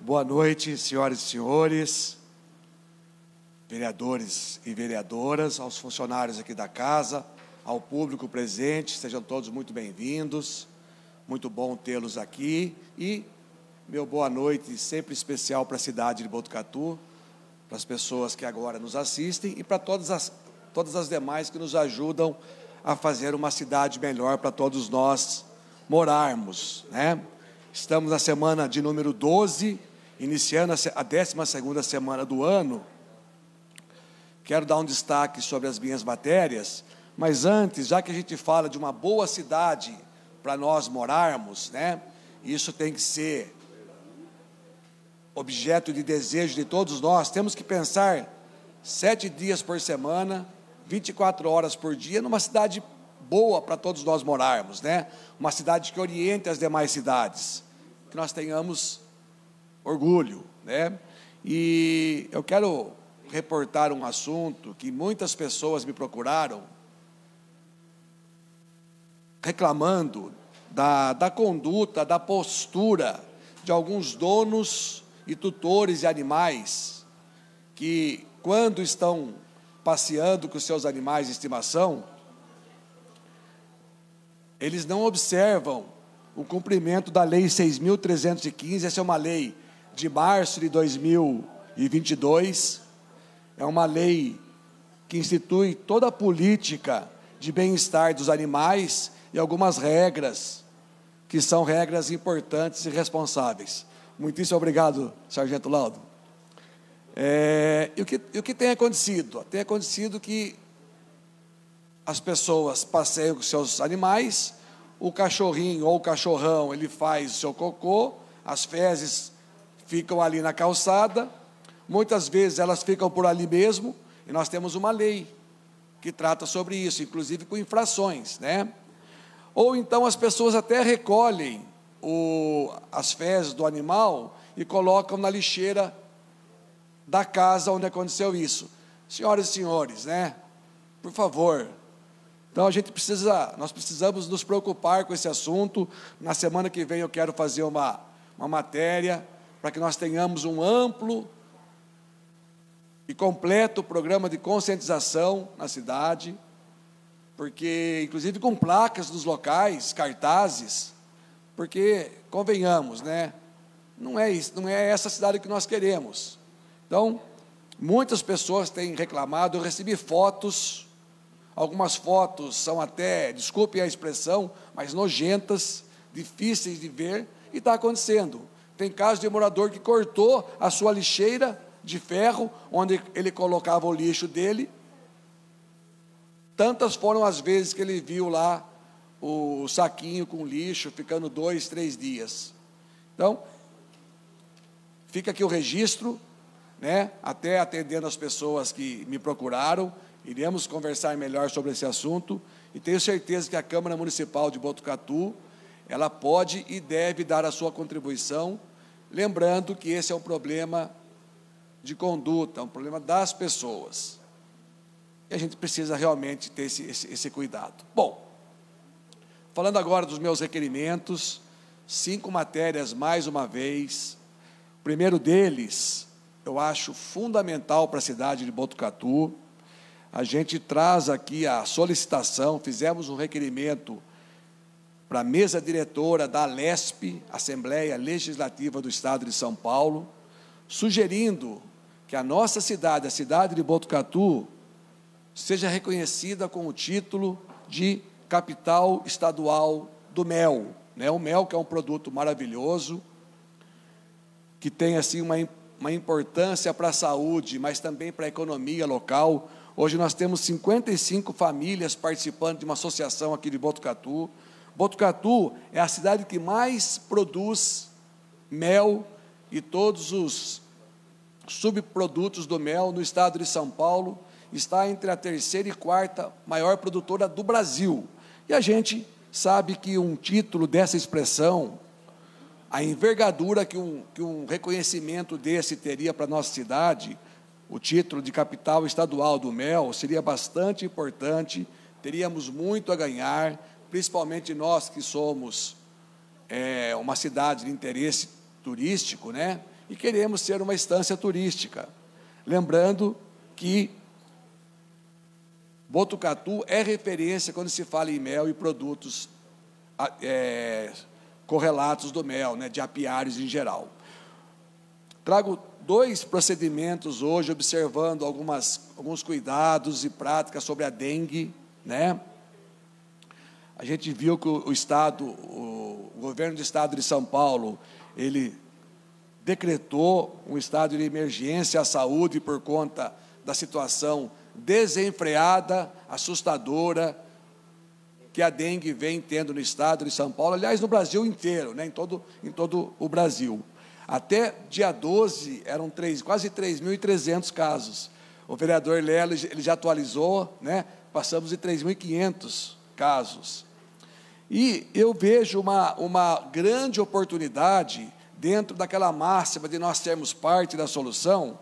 Boa noite, senhoras e senhores, vereadores e vereadoras, aos funcionários aqui da casa, ao público presente, sejam todos muito bem-vindos. Muito bom tê-los aqui e meu boa noite sempre especial para a cidade de Botucatu, para as pessoas que agora nos assistem e para todas as, todas as demais que nos ajudam a fazer uma cidade melhor para todos nós morarmos, né? Estamos na semana de número 12, iniciando a 12 semana do ano. Quero dar um destaque sobre as minhas matérias, mas antes, já que a gente fala de uma boa cidade para nós morarmos, né? Isso tem que ser objeto de desejo de todos nós. Temos que pensar sete dias por semana, 24 horas por dia, numa cidade boa para todos nós morarmos, né? Uma cidade que oriente as demais cidades que nós tenhamos orgulho, né? E eu quero reportar um assunto que muitas pessoas me procuraram reclamando da, da conduta, da postura de alguns donos e tutores de animais que, quando estão passeando com seus animais de estimação, eles não observam o cumprimento da Lei 6.315. Essa é uma lei de março de 2022. É uma lei que institui toda a política de bem-estar dos animais e algumas regras, que são regras importantes e responsáveis. Muitíssimo obrigado, Sargento Laudo. É, e, o que, e o que tem acontecido? Tem acontecido que as pessoas passeiam com seus animais, o cachorrinho ou o cachorrão, ele faz seu cocô, as fezes ficam ali na calçada, muitas vezes elas ficam por ali mesmo, e nós temos uma lei que trata sobre isso, inclusive com infrações, né? Ou então as pessoas até recolhem o, as fezes do animal e colocam na lixeira da casa onde aconteceu isso. Senhoras e senhores, né? Por favor, então a gente precisa, nós precisamos nos preocupar com esse assunto. Na semana que vem eu quero fazer uma, uma matéria para que nós tenhamos um amplo e completo programa de conscientização na cidade, porque inclusive com placas nos locais, cartazes, porque convenhamos, né? Não é isso, não é essa cidade que nós queremos. Então, muitas pessoas têm reclamado, eu recebi fotos Algumas fotos são até, desculpem a expressão, mas nojentas, difíceis de ver, e está acontecendo. Tem casos de morador que cortou a sua lixeira de ferro, onde ele colocava o lixo dele. Tantas foram as vezes que ele viu lá o saquinho com lixo, ficando dois, três dias. Então, fica aqui o registro, né? até atendendo as pessoas que me procuraram Iremos conversar melhor sobre esse assunto e tenho certeza que a Câmara Municipal de Botucatu, ela pode e deve dar a sua contribuição, lembrando que esse é um problema de conduta, um problema das pessoas. E a gente precisa realmente ter esse, esse, esse cuidado. Bom, falando agora dos meus requerimentos, cinco matérias mais uma vez. O primeiro deles, eu acho fundamental para a cidade de Botucatu, a gente traz aqui a solicitação, fizemos um requerimento para a mesa diretora da LESP, Assembleia Legislativa do Estado de São Paulo, sugerindo que a nossa cidade, a cidade de Botucatu, seja reconhecida com o título de capital estadual do mel. Né? O mel que é um produto maravilhoso, que tem assim uma importância para a saúde, mas também para a economia local. Hoje nós temos 55 famílias participando de uma associação aqui de Botucatu. Botucatu é a cidade que mais produz mel e todos os subprodutos do mel no estado de São Paulo. Está entre a terceira e quarta maior produtora do Brasil. E a gente sabe que um título dessa expressão, a envergadura que um, que um reconhecimento desse teria para a nossa cidade, o título de capital estadual do mel seria bastante importante, teríamos muito a ganhar, principalmente nós que somos é, uma cidade de interesse turístico, né? E queremos ser uma estância turística. Lembrando que Botucatu é referência quando se fala em mel e produtos é, correlatos do mel, né, de apiários em geral. Trago dois procedimentos hoje, observando algumas, alguns cuidados e práticas sobre a dengue, né? A gente viu que o, Estado, o governo do Estado de São Paulo, ele decretou um estado de emergência à saúde por conta da situação desenfreada, assustadora que a dengue vem tendo no estado de São Paulo, aliás, no Brasil inteiro, né, em, todo, em todo o Brasil. Até dia 12 eram três, quase 3.300 casos. O vereador Lelo ele já atualizou, né? passamos de 3.500 casos. E eu vejo uma, uma grande oportunidade dentro daquela máxima de nós sermos parte da solução,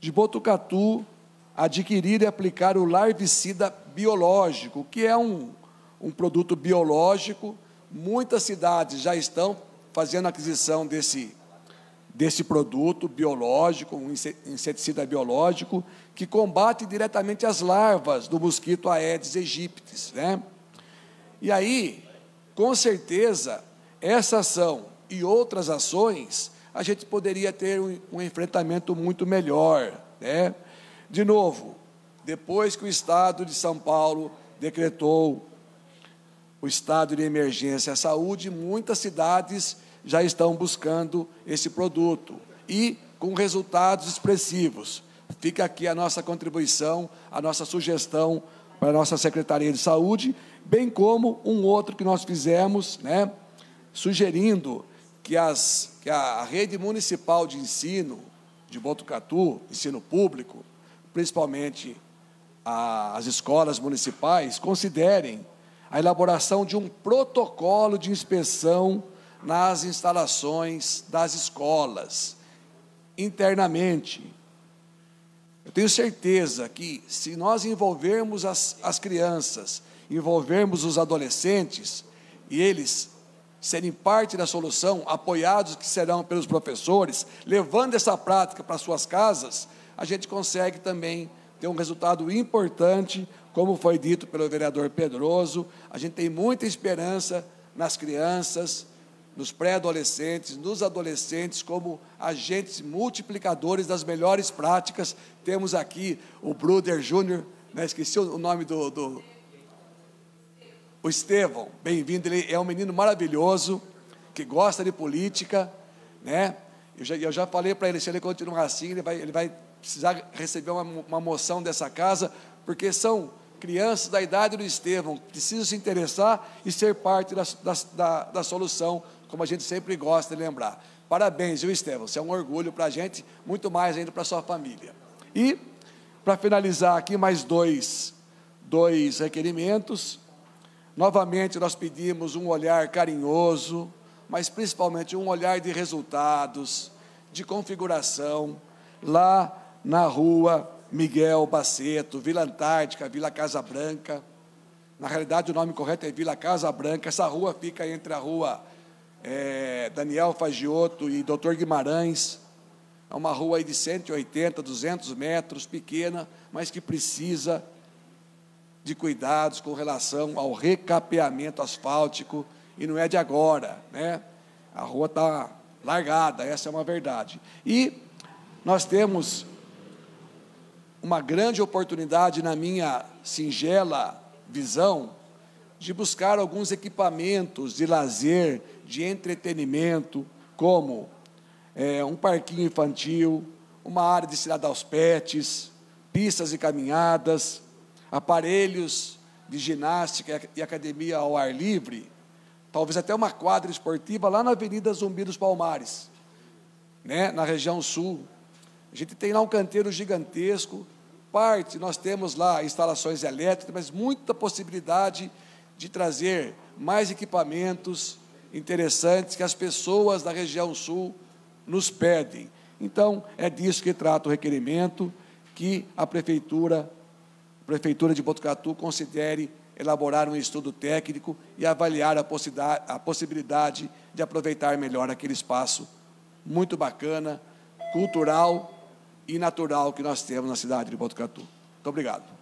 de Botucatu adquirir e aplicar o larvicida biológico, que é um, um produto biológico. Muitas cidades já estão fazendo aquisição desse desse produto biológico, um inseticida biológico, que combate diretamente as larvas do mosquito Aedes aegyptes, Né? E aí, com certeza, essa ação e outras ações, a gente poderia ter um, um enfrentamento muito melhor. Né? De novo, depois que o Estado de São Paulo decretou o estado de emergência à saúde, muitas cidades já estão buscando esse produto e com resultados expressivos. Fica aqui a nossa contribuição, a nossa sugestão para a nossa Secretaria de Saúde, bem como um outro que nós fizemos, né, sugerindo que, as, que a rede municipal de ensino de Botucatu, ensino público, principalmente a, as escolas municipais, considerem a elaboração de um protocolo de inspeção nas instalações das escolas, internamente. Eu tenho certeza que se nós envolvermos as, as crianças, envolvermos os adolescentes, e eles serem parte da solução, apoiados que serão pelos professores, levando essa prática para suas casas, a gente consegue também ter um resultado importante, como foi dito pelo vereador Pedroso. A gente tem muita esperança nas crianças, nos pré-adolescentes, nos adolescentes, como agentes multiplicadores das melhores práticas. Temos aqui o Bruder Júnior, né? esqueci o nome do, do. O Estevão, bem-vindo, ele é um menino maravilhoso, que gosta de política, né? Eu já, eu já falei para ele, se ele continuar assim, ele vai, ele vai precisar receber uma, uma moção dessa casa, porque são crianças da idade do Estevão precisam se interessar e ser parte da, da, da, da solução como a gente sempre gosta de lembrar. Parabéns, viu, Estevam? Você é um orgulho para a gente, muito mais ainda para a sua família. E, para finalizar aqui, mais dois, dois requerimentos. Novamente, nós pedimos um olhar carinhoso, mas principalmente um olhar de resultados, de configuração, lá na rua Miguel Baceto, Vila Antártica, Vila Casa Branca. Na realidade, o nome correto é Vila Casa Branca. Essa rua fica entre a rua é, Daniel Fagiotto e Dr. Guimarães. É uma rua aí de 180, 200 metros, pequena, mas que precisa de cuidados com relação ao recapeamento asfáltico, e não é de agora, né? A rua está largada, essa é uma verdade. E nós temos uma grande oportunidade, na minha singela visão, de buscar alguns equipamentos de lazer, de entretenimento, como é, um parquinho infantil, uma área destinada aos pets, pistas e caminhadas, aparelhos de ginástica e academia ao ar livre, talvez até uma quadra esportiva lá na Avenida Zumbi dos Palmares, né, na região sul. A gente tem lá um canteiro gigantesco, parte nós temos lá instalações elétricas, mas muita possibilidade de de trazer mais equipamentos interessantes que as pessoas da região sul nos pedem. Então, é disso que trata o requerimento que a prefeitura, a prefeitura de Botucatu considere elaborar um estudo técnico e avaliar a, a possibilidade de aproveitar melhor aquele espaço muito bacana, cultural e natural que nós temos na cidade de Botucatu. Muito obrigado.